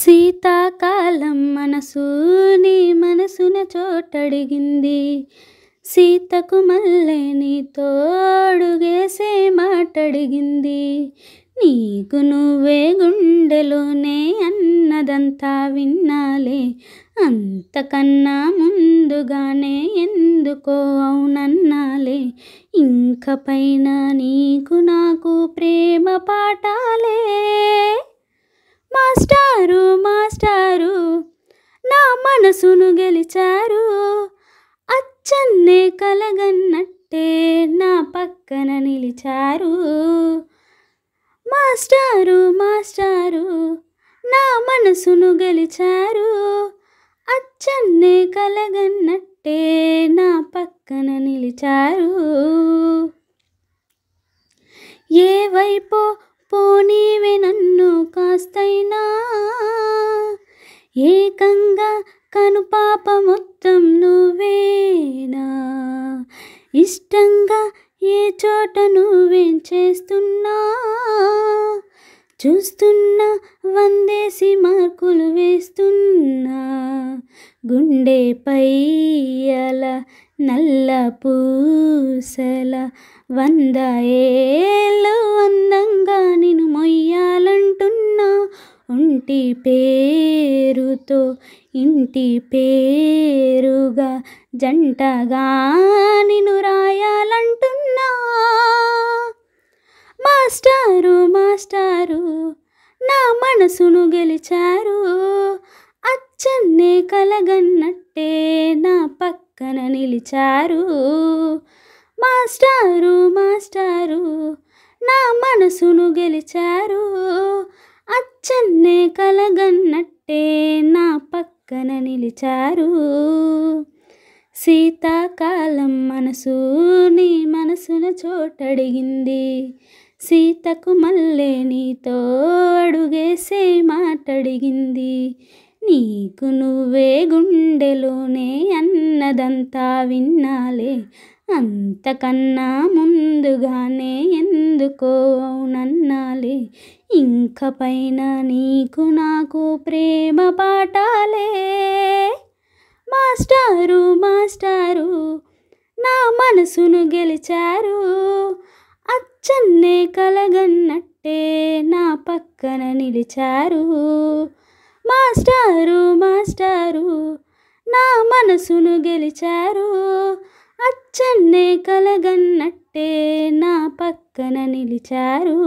శీతాకాలం మనసు నీ మనసున చోటడిగింది సీతకు మల్లె నీ తోడుగేసే మాటడిగింది నీకు నువ్వే గుండెలోనే అన్నదంతా విన్నాలే అంతకన్నా ముందుగానే ఎందుకో అవునన్నాలే ఇంక పైన నీకు నాకు ప్రేమ పాటాలే మాస్టారు మాస్టారు నా మనసును గెలిచారు అచ్చన్నే కలగన్నట్టే నా పక్కన నిలిచారు మాస్టారు మాస్టారు నా మనసును గెలిచారు అచ్చన్నే కలగన్నట్టే నా పక్కన నిలిచారు ఏకంగా కనుపాప మొత్తం నువ్వేనా ఇష్టంగా ఏ చోట నువ్వేం చేస్తున్నా చూస్తున్నా వందేసి మార్కులు వేస్తున్నా గుండెపై అల నల్ల పూసల వంద ఏళ్ళు అందంగా నేను మొయ్యాలంటున్నా ఒంటి పేరుతో ఇంటి పేరుగా జంటగా నిన్ను రాయాలంటున్నా మాస్టారు మాస్టారు నా మనసును గెలిచారు అచ్చన్నే కలగన్నట్టే నా పక్కన నిలిచారు మాస్టారు మాస్టారు నా మనసును గెలిచారు చెన్నే కలగన్నట్టే నా పక్కన నిలిచారు సీతాకాలం మనసు నీ మనసున చోటడిగింది సీతకు మల్లె నీతో అడుగేసే మాటడిగింది నీకు నువ్వే గుండెలోనే అన్నదంతా విన్నాలే అంతకన్నా ముందుగానే ఎందుకో అవునన్నాలే ఇంక పైన నీకు నాకు ప్రేమ పాఠాలే మాస్టారు మాస్టారు నా మనసును గెలిచారు అచ్చన్నే కలగన్నట్టే నా పక్కన నిలిచారు మాస్టారు మాస్టారు నా మనసును గెలిచారు అచ్చన్నే కలగన్నట్టే నా పక్కన నిలిచారు